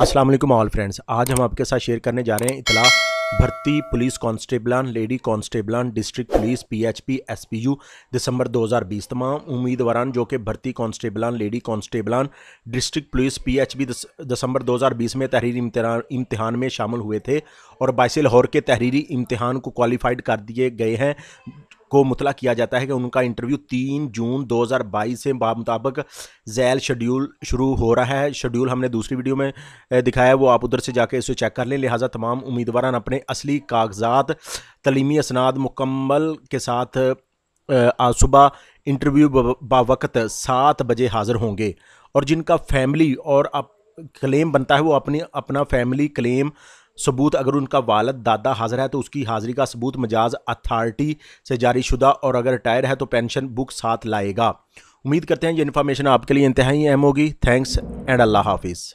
अस्सलाम वालेकुम all friends आज हम आपके साथ शेयर करने जा रहे हैं इतला भर्ती पुलिस कांस्टेबलान लेडी कांस्टेबलान डिस्ट्रिक्ट पुलिस पीएचपी एसपीयू दिसंबर 2020 तमाम उम्मीदवारान जो कि भर्ती कांस्टेबलान लेडी कांस्टेबलान डिस्ट्रिक्ट पुलिस पीएचपी दिसंबर 2020 में तहरीरी इम्तहान में शामिल हुए थे और बाइसिल लाहौर के तहरीरी इम्तहान को क्वालिफाइड कर दिए गए हैं को मुतला किया जाता है कि उनका इंटरव्यू तीन जून 2022 से बा मुताबिक जैल शेड्यूल शुरू हो रहा है शेड्यूल हमने दूसरी वीडियो में दिखाया है वो आप उधर से जाके इसे चेक कर लें लिहाजा तमाम उम्मीदवार अपने असली कागजात तलीमी असनाद मुकम्मल के साथ आज सुबह इंटरव्यू बावकत सात बजे हाज़िर होंगे और जिनका फैमिली और अप, क्लेम बनता है वो अपनी अपना फैमिली क्लेम सबूत अगर उनका वालद दादा हाजिर है तो उसकी हाजिरी का सबूत मजाज अथॉरिटी से जारी शुदा और अगर रिटायर है तो पेंशन बुक साथ लाएगा उम्मीद करते हैं ये इन्फॉर्मेशन आपके लिए इंतहाई अहम होगी थैंक्स एंड अल्लाह हाफिज़